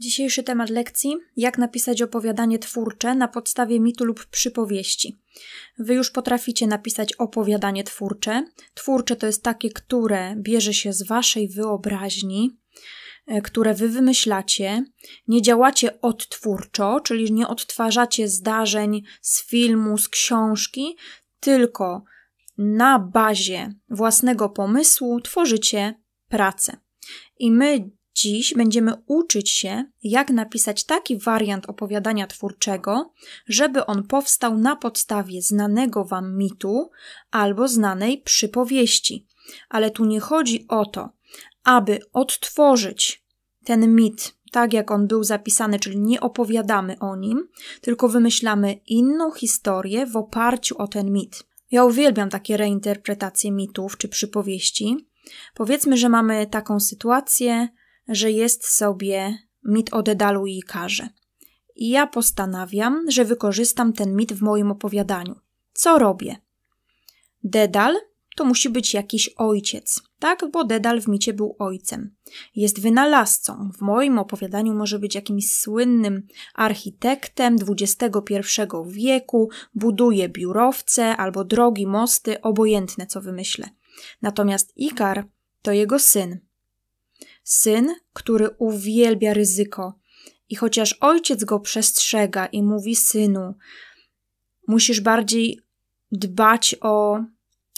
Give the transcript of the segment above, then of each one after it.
Dzisiejszy temat lekcji: jak napisać opowiadanie twórcze na podstawie mitu lub przypowieści. Wy już potraficie napisać opowiadanie twórcze. Twórcze to jest takie, które bierze się z waszej wyobraźni, e, które wy wymyślacie, nie działacie odtwórczo, czyli nie odtwarzacie zdarzeń z filmu, z książki, tylko na bazie własnego pomysłu tworzycie pracę. I my Dziś będziemy uczyć się, jak napisać taki wariant opowiadania twórczego, żeby on powstał na podstawie znanego Wam mitu albo znanej przypowieści. Ale tu nie chodzi o to, aby odtworzyć ten mit tak, jak on był zapisany, czyli nie opowiadamy o nim, tylko wymyślamy inną historię w oparciu o ten mit. Ja uwielbiam takie reinterpretacje mitów czy przypowieści. Powiedzmy, że mamy taką sytuację, że jest sobie mit o Dedalu i Ikarze. I ja postanawiam, że wykorzystam ten mit w moim opowiadaniu. Co robię? Dedal to musi być jakiś ojciec, tak? Bo Dedal w micie był ojcem. Jest wynalazcą. W moim opowiadaniu może być jakimś słynnym architektem XXI wieku, buduje biurowce albo drogi, mosty, obojętne co wymyślę. Natomiast Ikar to jego syn, Syn, który uwielbia ryzyko. I chociaż ojciec go przestrzega i mówi synu, musisz bardziej dbać o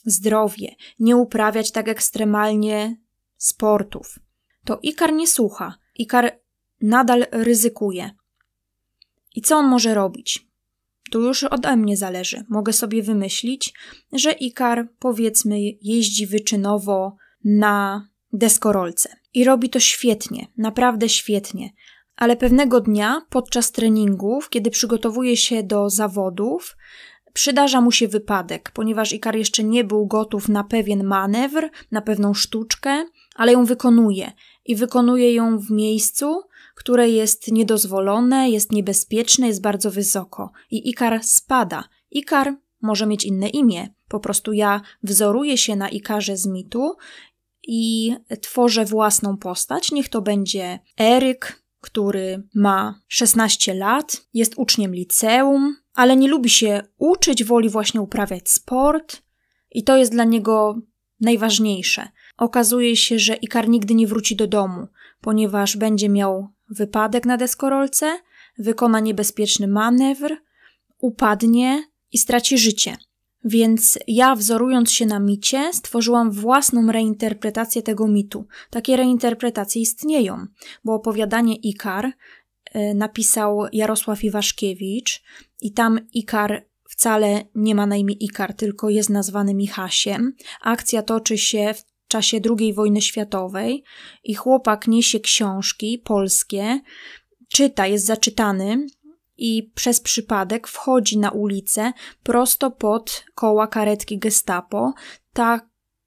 zdrowie, nie uprawiać tak ekstremalnie sportów, to Ikar nie słucha. Ikar nadal ryzykuje. I co on może robić? Tu już ode mnie zależy. Mogę sobie wymyślić, że Ikar, powiedzmy, jeździ wyczynowo na deskorolce. I robi to świetnie, naprawdę świetnie. Ale pewnego dnia podczas treningów, kiedy przygotowuje się do zawodów, przydarza mu się wypadek, ponieważ Ikar jeszcze nie był gotów na pewien manewr, na pewną sztuczkę, ale ją wykonuje. I wykonuje ją w miejscu, które jest niedozwolone, jest niebezpieczne, jest bardzo wysoko. I Ikar spada. Ikar może mieć inne imię. Po prostu ja wzoruję się na Ikarze z mitu i tworzę własną postać. Niech to będzie Eryk, który ma 16 lat, jest uczniem liceum, ale nie lubi się uczyć, woli właśnie uprawiać sport i to jest dla niego najważniejsze. Okazuje się, że Ikar nigdy nie wróci do domu, ponieważ będzie miał wypadek na deskorolce, wykona niebezpieczny manewr, upadnie i straci życie. Więc ja, wzorując się na micie, stworzyłam własną reinterpretację tego mitu. Takie reinterpretacje istnieją, bo opowiadanie Ikar e, napisał Jarosław Iwaszkiewicz i tam Ikar wcale nie ma na imię Ikar, tylko jest nazwany Michasiem. Akcja toczy się w czasie II wojny światowej i chłopak niesie książki polskie, czyta, jest zaczytany i przez przypadek wchodzi na ulicę prosto pod koła karetki Gestapo. Ta,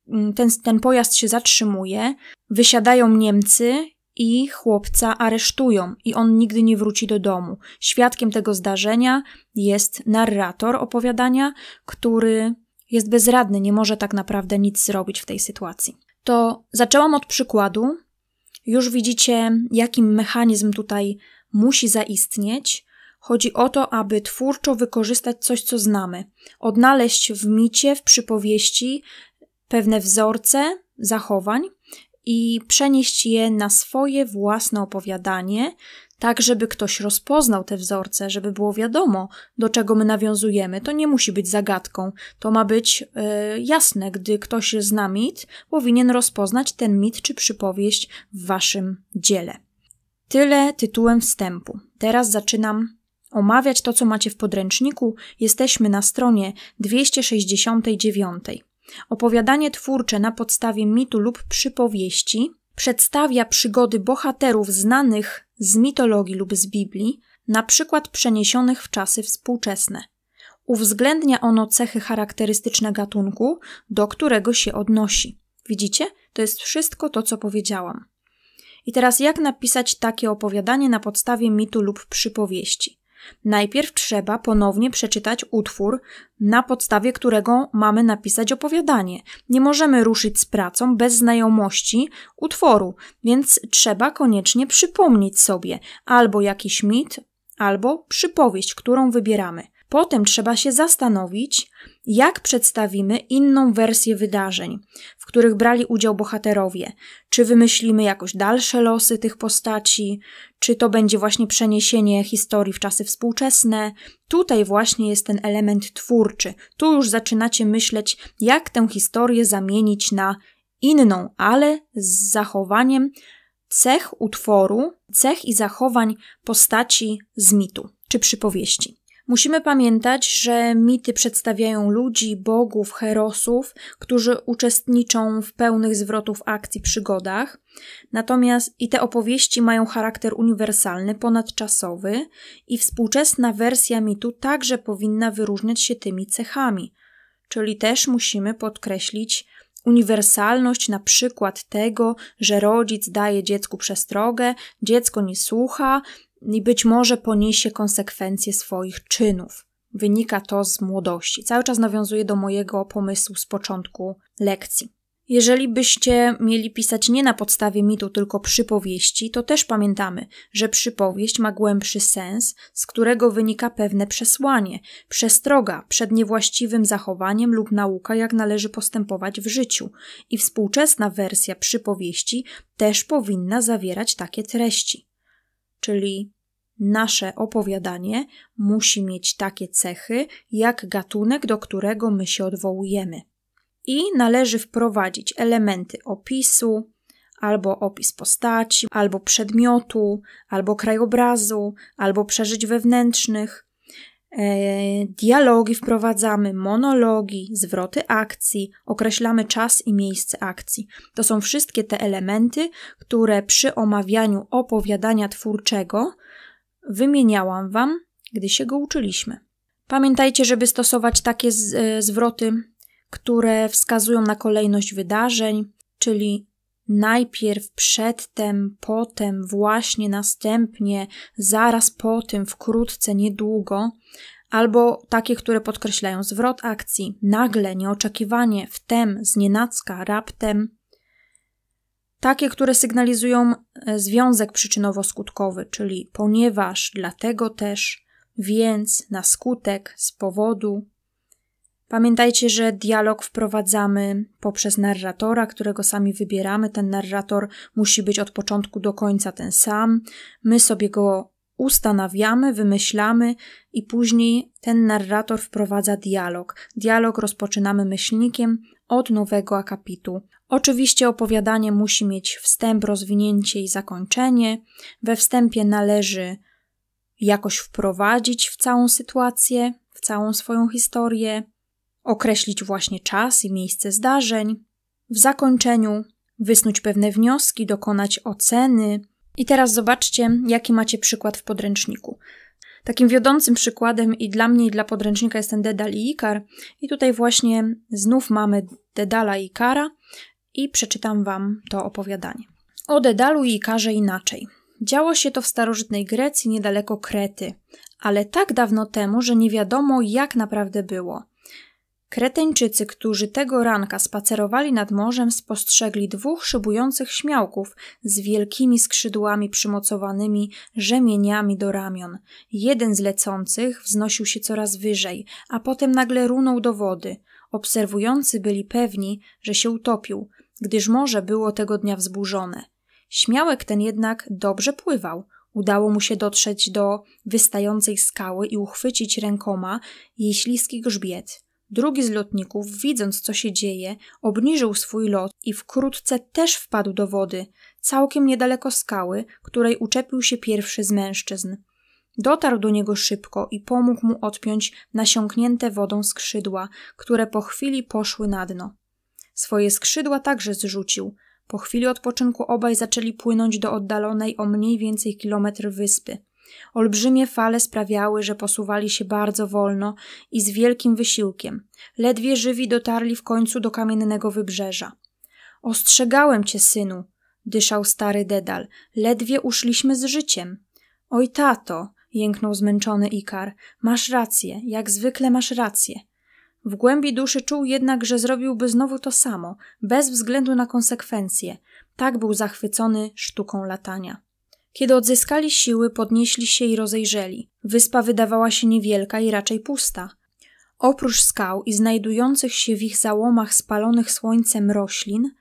mm, ten, ten pojazd się zatrzymuje, wysiadają Niemcy i chłopca aresztują i on nigdy nie wróci do domu. Świadkiem tego zdarzenia jest narrator opowiadania, który jest bezradny, nie może tak naprawdę nic zrobić w tej sytuacji. To zaczęłam od przykładu. Już widzicie, jakim mechanizm tutaj musi zaistnieć, Chodzi o to, aby twórczo wykorzystać coś, co znamy, odnaleźć w micie, w przypowieści pewne wzorce zachowań i przenieść je na swoje własne opowiadanie, tak żeby ktoś rozpoznał te wzorce, żeby było wiadomo, do czego my nawiązujemy. To nie musi być zagadką, to ma być e, jasne, gdy ktoś zna mit, powinien rozpoznać ten mit czy przypowieść w waszym dziele. Tyle tytułem wstępu. Teraz zaczynam omawiać to, co macie w podręczniku, jesteśmy na stronie 269. Opowiadanie twórcze na podstawie mitu lub przypowieści przedstawia przygody bohaterów znanych z mitologii lub z Biblii, na przykład przeniesionych w czasy współczesne. Uwzględnia ono cechy charakterystyczne gatunku, do którego się odnosi. Widzicie? To jest wszystko to, co powiedziałam. I teraz jak napisać takie opowiadanie na podstawie mitu lub przypowieści? Najpierw trzeba ponownie przeczytać utwór, na podstawie którego mamy napisać opowiadanie. Nie możemy ruszyć z pracą bez znajomości utworu, więc trzeba koniecznie przypomnieć sobie albo jakiś mit, albo przypowieść, którą wybieramy. Potem trzeba się zastanowić, jak przedstawimy inną wersję wydarzeń, w których brali udział bohaterowie. Czy wymyślimy jakoś dalsze losy tych postaci, czy to będzie właśnie przeniesienie historii w czasy współczesne. Tutaj właśnie jest ten element twórczy. Tu już zaczynacie myśleć, jak tę historię zamienić na inną, ale z zachowaniem cech utworu, cech i zachowań postaci z mitu czy przypowieści. Musimy pamiętać, że mity przedstawiają ludzi, bogów, herosów, którzy uczestniczą w pełnych zwrotów akcji przygodach. Natomiast i te opowieści mają charakter uniwersalny, ponadczasowy i współczesna wersja mitu także powinna wyróżniać się tymi cechami. Czyli też musimy podkreślić uniwersalność na przykład tego, że rodzic daje dziecku przestrogę, dziecko nie słucha, i być może poniesie konsekwencje swoich czynów. Wynika to z młodości. Cały czas nawiązuje do mojego pomysłu z początku lekcji. Jeżeli byście mieli pisać nie na podstawie mitu, tylko przypowieści, to też pamiętamy, że przypowieść ma głębszy sens, z którego wynika pewne przesłanie, przestroga przed niewłaściwym zachowaniem lub nauka, jak należy postępować w życiu. I współczesna wersja przypowieści też powinna zawierać takie treści czyli nasze opowiadanie musi mieć takie cechy, jak gatunek, do którego my się odwołujemy. I należy wprowadzić elementy opisu, albo opis postaci, albo przedmiotu, albo krajobrazu, albo przeżyć wewnętrznych, E, dialogi wprowadzamy, monologi, zwroty akcji, określamy czas i miejsce akcji. To są wszystkie te elementy, które przy omawianiu opowiadania twórczego wymieniałam Wam, gdy się go uczyliśmy. Pamiętajcie, żeby stosować takie e, zwroty, które wskazują na kolejność wydarzeń, czyli najpierw, przedtem, potem, właśnie, następnie, zaraz po tym, wkrótce, niedługo, albo takie, które podkreślają zwrot akcji, nagle, nieoczekiwanie, wtem, znienacka, raptem. Takie, które sygnalizują e, związek przyczynowo-skutkowy, czyli ponieważ, dlatego też, więc, na skutek, z powodu, Pamiętajcie, że dialog wprowadzamy poprzez narratora, którego sami wybieramy. Ten narrator musi być od początku do końca ten sam. My sobie go ustanawiamy, wymyślamy i później ten narrator wprowadza dialog. Dialog rozpoczynamy myślnikiem od nowego akapitu. Oczywiście opowiadanie musi mieć wstęp, rozwinięcie i zakończenie. We wstępie należy jakoś wprowadzić w całą sytuację, w całą swoją historię określić właśnie czas i miejsce zdarzeń, w zakończeniu wysnuć pewne wnioski, dokonać oceny. I teraz zobaczcie, jaki macie przykład w podręczniku. Takim wiodącym przykładem i dla mnie, i dla podręcznika jest ten Dedal i Ikar. I tutaj właśnie znów mamy Dedala i Ikara i przeczytam Wam to opowiadanie. O Dedalu i Ikarze inaczej. Działo się to w starożytnej Grecji niedaleko Krety, ale tak dawno temu, że nie wiadomo jak naprawdę było. Kreteńczycy, którzy tego ranka spacerowali nad morzem, spostrzegli dwóch szybujących śmiałków z wielkimi skrzydłami przymocowanymi rzemieniami do ramion. Jeden z lecących wznosił się coraz wyżej, a potem nagle runął do wody. Obserwujący byli pewni, że się utopił, gdyż morze było tego dnia wzburzone. Śmiałek ten jednak dobrze pływał. Udało mu się dotrzeć do wystającej skały i uchwycić rękoma jej śliski grzbiet. Drugi z lotników, widząc co się dzieje, obniżył swój lot i wkrótce też wpadł do wody, całkiem niedaleko skały, której uczepił się pierwszy z mężczyzn. Dotarł do niego szybko i pomógł mu odpiąć nasiąknięte wodą skrzydła, które po chwili poszły na dno. Swoje skrzydła także zrzucił. Po chwili odpoczynku obaj zaczęli płynąć do oddalonej o mniej więcej kilometr wyspy – Olbrzymie fale sprawiały, że posuwali się bardzo wolno i z wielkim wysiłkiem. Ledwie żywi dotarli w końcu do kamiennego wybrzeża. Ostrzegałem cię, synu, dyszał stary Dedal. Ledwie uszliśmy z życiem. Oj, tato, jęknął zmęczony Ikar. Masz rację, jak zwykle masz rację. W głębi duszy czuł jednak, że zrobiłby znowu to samo, bez względu na konsekwencje. Tak był zachwycony sztuką latania. Kiedy odzyskali siły, podnieśli się i rozejrzeli. Wyspa wydawała się niewielka i raczej pusta. Oprócz skał i znajdujących się w ich załomach spalonych słońcem roślin,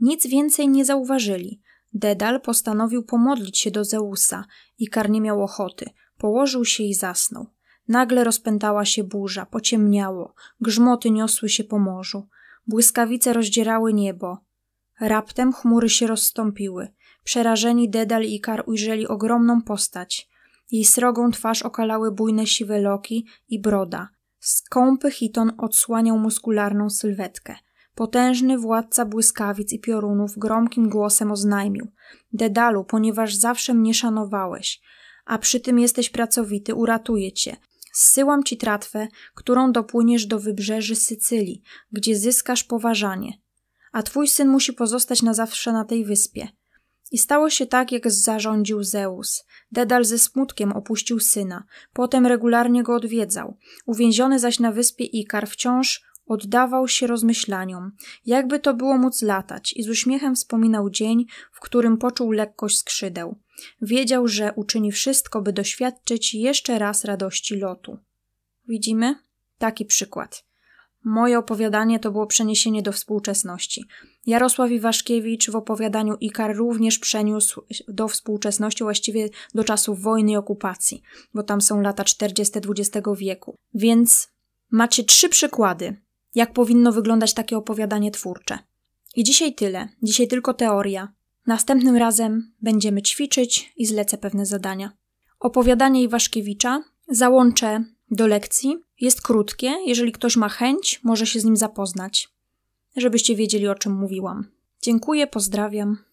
nic więcej nie zauważyli. Dedal postanowił pomodlić się do Zeusa i karnie miał ochoty. Położył się i zasnął. Nagle rozpętała się burza, pociemniało, grzmoty niosły się po morzu, błyskawice rozdzierały niebo. Raptem chmury się rozstąpiły Przerażeni Dedal i Kar ujrzeli ogromną postać. Jej srogą twarz okalały bujne siwe loki i broda. Skąpy hiton odsłaniał muskularną sylwetkę. Potężny władca błyskawic i piorunów gromkim głosem oznajmił: Dedalu, ponieważ zawsze mnie szanowałeś, a przy tym jesteś pracowity, uratuję cię. Zsyłam ci tratwę, którą dopłyniesz do wybrzeży Sycylii, gdzie zyskasz poważanie. A twój syn musi pozostać na zawsze na tej wyspie. I stało się tak, jak zarządził Zeus. Dedal ze smutkiem opuścił syna, potem regularnie go odwiedzał. Uwięziony zaś na wyspie Ikar wciąż oddawał się rozmyślaniom, jakby to było móc latać, i z uśmiechem wspominał dzień, w którym poczuł lekkość skrzydeł. Wiedział, że uczyni wszystko, by doświadczyć jeszcze raz radości lotu. Widzimy? Taki przykład. Moje opowiadanie to było przeniesienie do współczesności. Jarosław Iwaszkiewicz w opowiadaniu Ikar również przeniósł do współczesności, właściwie do czasów wojny i okupacji, bo tam są lata 40. XX wieku. Więc macie trzy przykłady, jak powinno wyglądać takie opowiadanie twórcze. I dzisiaj tyle. Dzisiaj tylko teoria. Następnym razem będziemy ćwiczyć i zlecę pewne zadania. Opowiadanie Iwaszkiewicza załączę do lekcji. Jest krótkie, jeżeli ktoś ma chęć, może się z nim zapoznać, żebyście wiedzieli o czym mówiłam. Dziękuję, pozdrawiam.